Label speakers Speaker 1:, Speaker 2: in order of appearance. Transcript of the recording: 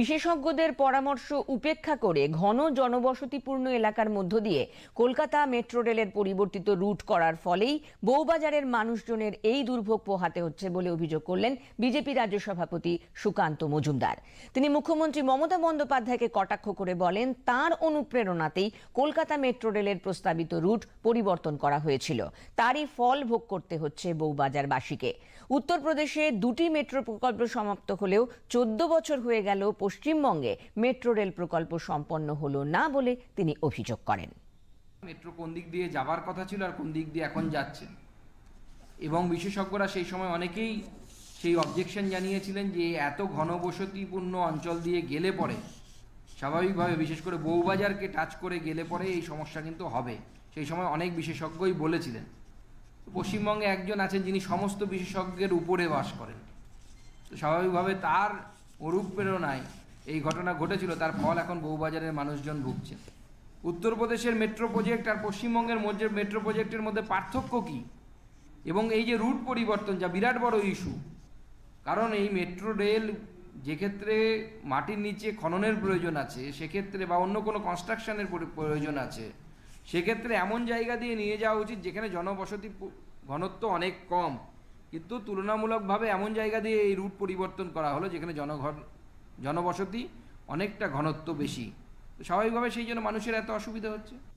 Speaker 1: বিশেষজ্ঞদের পরামর্শ উপেক্ষা করে ঘন জনবসতিপূর্ণ এলাকার মধ্য দিয়ে কলকাতা মেট্রো রেলের পরিবর্তিত রুট করার ফলেই বৌবাজারের মানুষজনের এই দুর্ভোগ পোহাতে হচ্ছে বলে অভিযোগ করলেন বিজেপি রাজ্য সভাপতি সুকান্ত মজুমদার তিনি মুখ্যমন্ত্রী মমতা বন্দ্যোপাধ্যায়কে কটাক্ষ করে বলেন তার অনুপ্রেরণাতেই কলকাতা মেট্রো রেলের প্রস্তাবিত রুট পরিবর্তন করা হয়েছিল তারই ফল ভোগ করতে হচ্ছে বৌবাজারবাসীকে উত্তরপ্রদেশে দুটি মেট্রো প্রকল্প সমাপ্ত হলেও চোদ্দ বছর হয়ে গেল পশ্চিমবঙ্গে মেট্রো রেল প্রকল্প সম্পন্ন হলো না বলে তিনি অভিযোগ করেন
Speaker 2: মেট্রো কোন দিক দিয়ে যাওয়ার কথা ছিল আর কোন দিক দিয়ে এখন যাচ্ছে এবং বিশেষজ্ঞরা সেই সময় অনেকেই সেই অবজেকশন জানিয়েছিলেন যে এত ঘনবসতিপূর্ণ অঞ্চল দিয়ে গেলে পরে স্বাভাবিকভাবে বিশেষ করে বউবাজারকে টাচ করে গেলে পরে এই সমস্যা কিন্তু হবে সেই সময় অনেক বিশেষজ্ঞই বলেছিলেন পশ্চিমবঙ্গে একজন আছেন যিনি সমস্ত বিশেষজ্ঞের উপরে বাস করেন তো স্বাভাবিকভাবে তার অনুপ্রেরণায় প্রেরণায় এই ঘটনা ঘটেছিল তার ফল এখন বহুবাজারের মানুষজন ভুগছে উত্তরপ্রদেশের মেট্রো প্রজেক্ট আর পশ্চিমবঙ্গের মধ্যে মেট্রো প্রজেক্টের মধ্যে পার্থক্য কী এবং এই যে রুট পরিবর্তন যা বিরাট বড় ইস্যু কারণ এই মেট্রো রেল যে ক্ষেত্রে মাটির নিচে খননের প্রয়োজন আছে সেক্ষেত্রে বা অন্য কোনো কনস্ট্রাকশনের প্রয়োজন আছে সেক্ষেত্রে এমন জায়গা দিয়ে নিয়ে যাওয়া উচিত যেখানে জনবসতি ঘনত্ব অনেক কম কিন্তু তুলনামূলকভাবে এমন জায়গা দিয়ে এই রুট পরিবর্তন করা হলো যেখানে জনঘন জনবসতি অনেকটা ঘনত্ব বেশি স্বাভাবিকভাবে সেই জন্য মানুষের এত অসুবিধা হচ্ছে